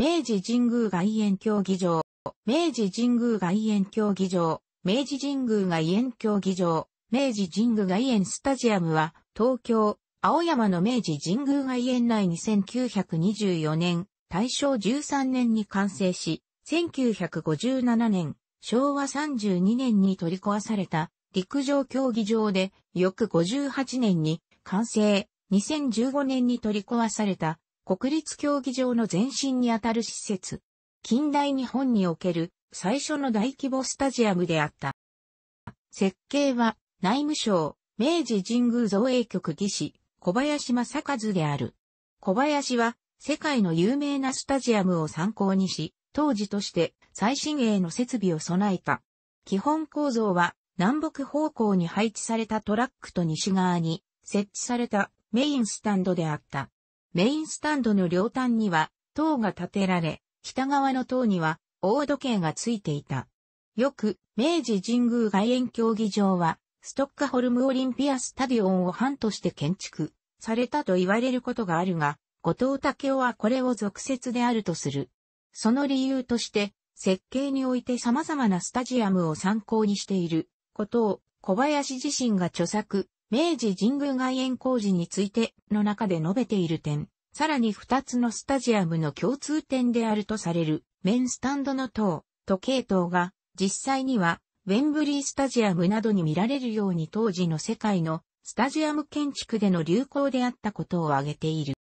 明治神宮外苑競技場、明治神宮外苑競技場、明治神宮外苑競技場、明治神宮外苑スタジアムは、東京、青山の明治神宮外苑内に1924年、大正13年に完成し、1957年、昭和32年に取り壊された陸上競技場で、翌58年に完成、2015年に取り壊された国立競技場の前身にあたる施設。近代日本における最初の大規模スタジアムであった。設計は内務省、明治神宮造営局技師、小林正和である。小林は世界の有名なスタジアムを参考にし、当時として最新鋭の設備を備えた。基本構造は南北方向に配置されたトラックと西側に設置されたメインスタンドであった。メインスタンドの両端には塔が建てられ、北側の塔には大時計がついていた。よく、明治神宮外苑競技場は、ストッカホルムオリンピアスタディオンを藩として建築されたと言われることがあるが、後藤武雄はこれを俗説であるとする。その理由として、設計において様々なスタジアムを参考にしていることを小林自身が著作、明治神宮外苑工事についての中で述べている点、さらに二つのスタジアムの共通点であるとされる、メンスタンドの塔、時計塔が、実際には、ウェンブリースタジアムなどに見られるように当時の世界のスタジアム建築での流行であったことを挙げている。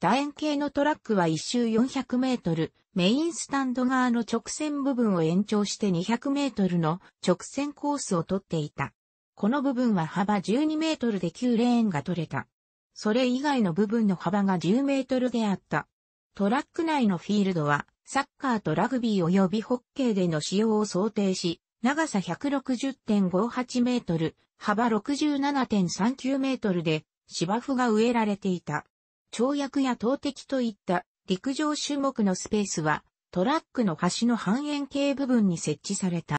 楕円形のトラックは一周400メートル、メインスタンド側の直線部分を延長して200メートルの直線コースをとっていた。この部分は幅12メートルで9レーンが取れた。それ以外の部分の幅が10メートルであった。トラック内のフィールドは、サッカーとラグビー及びホッケーでの使用を想定し、長さ160.58メートル、幅67.39メートルで、芝生が植えられていた。跳躍や投擲といった陸上種目のスペースは、トラックの端の半円形部分に設置された。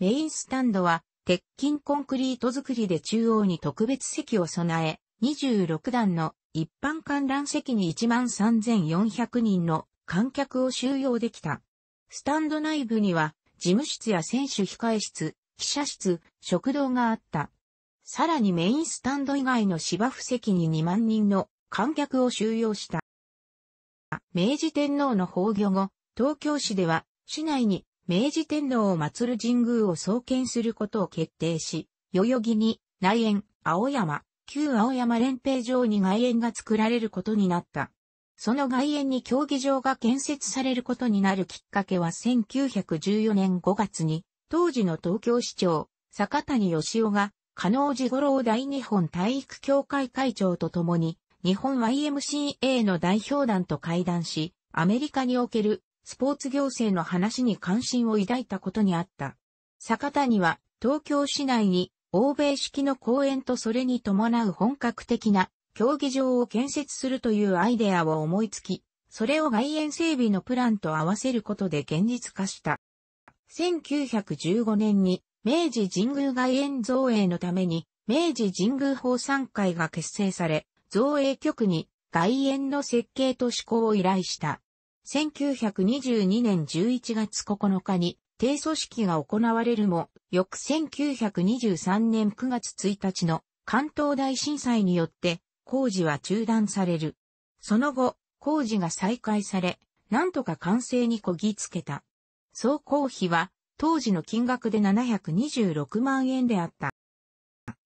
メインスタンドは鉄筋コンクリート作りで中央に特別席を備え、26段の一般観覧席に13,400人の観客を収容できた。スタンド内部には事務室や選手控え室、記者室、食堂があった。さらにメインスタンド以外の芝生席に2万人の観客を収容した。明治天皇の崩御後、東京市では市内に明治天皇を祀る神宮を創建することを決定し、代々木に内苑、青山、旧青山連平城に外苑が作られることになった。その外苑に競技場が建設されることになるきっかけは1914年5月に、当時の東京市長、坂谷義夫が、加納寺五郎大日本体育協会会長と共に、日本 YMCA の代表団と会談し、アメリカにおけるスポーツ行政の話に関心を抱いたことにあった。坂谷は東京市内に欧米式の公園とそれに伴う本格的な競技場を建設するというアイデアを思いつき、それを外苑整備のプランと合わせることで現実化した。1915年に明治神宮外苑造営のために明治神宮法産会が結成され、造営局に外苑の設計と施行を依頼した。1922年11月9日に提訴式が行われるも、翌1923年9月1日の関東大震災によって工事は中断される。その後、工事が再開され、なんとか完成にこぎつけた。総工費は当時の金額で726万円であった。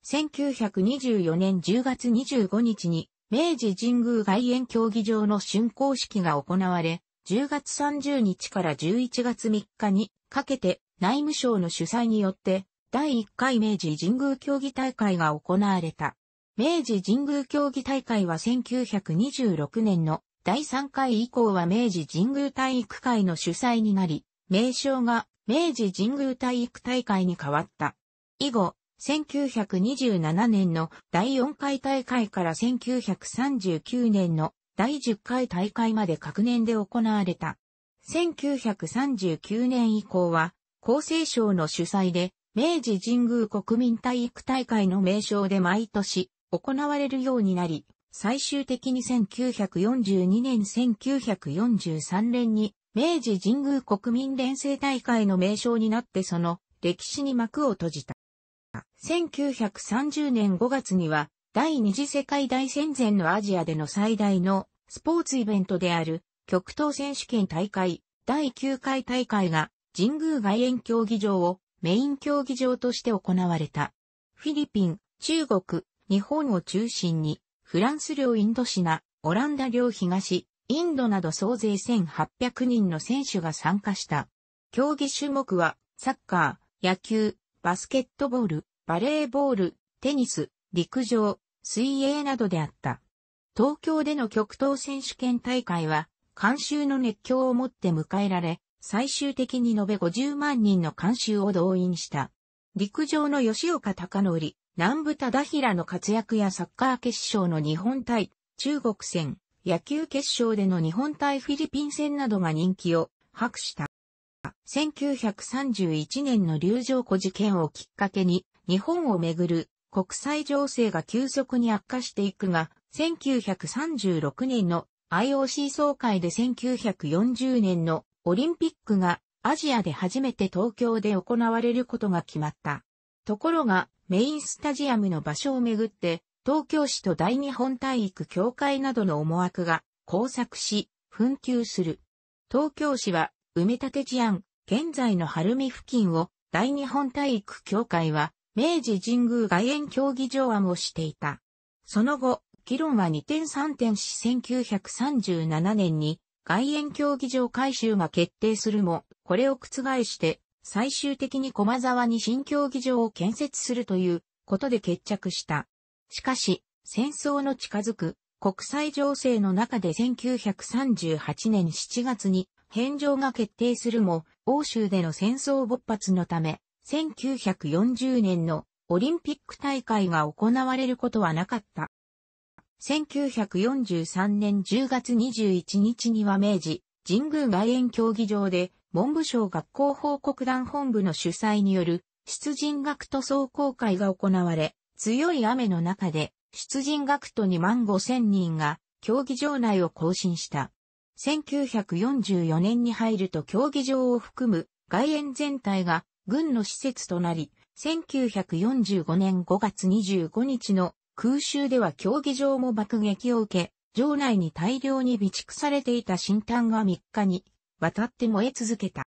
1924年10月25日に明治神宮外苑競技場の竣工式が行われ、10月30日から11月3日にかけて内務省の主催によって第1回明治神宮競技大会が行われた。明治神宮競技大会は1926年の第3回以降は明治神宮体育会の主催になり、名称が明治神宮体育大会に変わった。以後、1927年の第4回大会から1939年の第10回大会まで各年で行われた。1939年以降は、厚生省の主催で、明治神宮国民体育大会の名称で毎年行われるようになり、最終的に1942年1943年に明治神宮国民連成大会の名称になってその歴史に幕を閉じた。1930年5月には第二次世界大戦前のアジアでの最大のスポーツイベントである極東選手権大会第9回大会が神宮外苑競技場をメイン競技場として行われた。フィリピン、中国、日本を中心にフランス領インドシナ、オランダ領東、インドなど総勢1800人の選手が参加した。競技種目はサッカー、野球、バスケットボール、バレーボール、テニス、陸上、水泳などであった。東京での極東選手権大会は、監修の熱狂をもって迎えられ、最終的に延べ50万人の監修を動員した。陸上の吉岡隆則、南部忠平の活躍やサッカー決勝の日本対中国戦、野球決勝での日本対フィリピン戦などが人気を博した。1931年の流浄湖事件をきっかけに、日本をめぐる国際情勢が急速に悪化していくが、1936年の IOC 総会で1940年のオリンピックがアジアで初めて東京で行われることが決まった。ところが、メインスタジアムの場所をめぐって、東京市と大日本体育協会などの思惑が交錯し、紛糾する。東京市は、埋め立て事案、現在の晴海付近を、大日本体育協会は、明治神宮外苑競技場案をしていた。その後、議論は2点3点し1937年に外苑競技場改修が決定するも、これを覆して最終的に駒沢に新競技場を建設するということで決着した。しかし、戦争の近づく国際情勢の中で1938年7月に返上が決定するも、欧州での戦争勃発のため、1940年のオリンピック大会が行われることはなかった。1943年10月21日には明治、神宮外苑競技場で、文部省学校報告団本部の主催による、出陣学徒総公会が行われ、強い雨の中で、出陣学徒2万5千人が、競技場内を更新した。1944年に入ると競技場を含む外苑全体が軍の施設となり、1945年5月25日の空襲では競技場も爆撃を受け、場内に大量に備蓄されていた新炭が3日に渡って燃え続けた。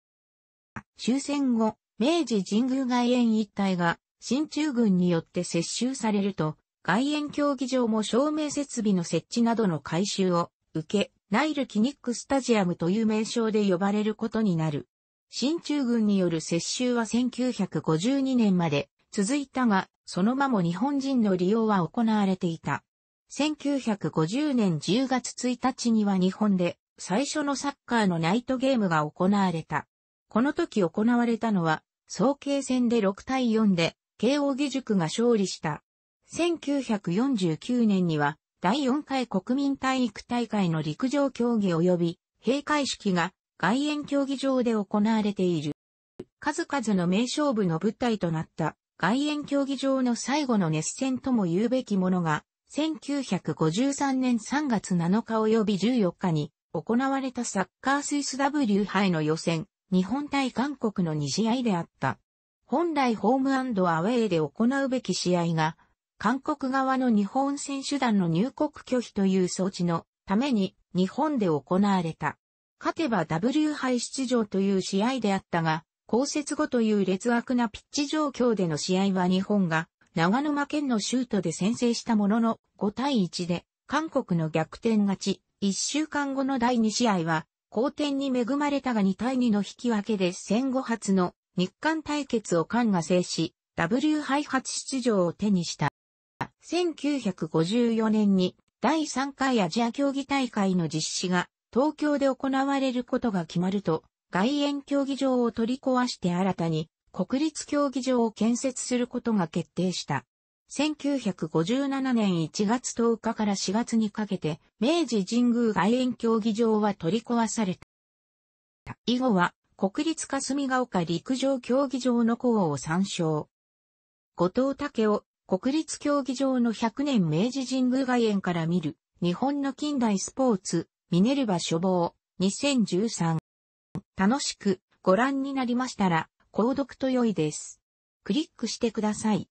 終戦後、明治神宮外苑一帯が新中軍によって接収されると、外苑競技場も照明設備の設置などの改修を受け、ナイル・キニック・スタジアムという名称で呼ばれることになる。新中軍による接収は1952年まで続いたが、そのまも日本人の利用は行われていた。1950年10月1日には日本で最初のサッカーのナイトゲームが行われた。この時行われたのは、総計戦で6対4で、慶応義塾が勝利した。1949年には、第4回国民体育大会の陸上競技及び、閉会式が外苑競技場で行われている。数々の名勝負の舞台となった外苑競技場の最後の熱戦とも言うべきものが、1953年3月7日及び14日に行われたサッカースイス W 杯の予選、日本対韓国の2試合であった。本来ホームアウェイで行うべき試合が、韓国側の日本選手団の入国拒否という装置のために日本で行われた。勝てば W 杯出場という試合であったが、降雪後という劣悪なピッチ状況での試合は日本が長沼県のシュートで先制したものの5対1で韓国の逆転勝ち。1週間後の第2試合は、好天に恵まれたが2対2の引き分けで戦後初の日韓対決を韓が制し、W 杯初出場を手にした。1954年に第3回アジア競技大会の実施が東京で行われることが決まると、外苑競技場を取り壊して新たに国立競技場を建設することが決定した。1957年1月10日から4月にかけて、明治神宮外苑競技場は取り壊された。以後は、国立霞ヶ丘陸上競技場の校を参照。後藤武雄、国立競技場の100年明治神宮外苑から見る、日本の近代スポーツ、ミネルバ処方、2013。楽しくご覧になりましたら、購読と良いです。クリックしてください。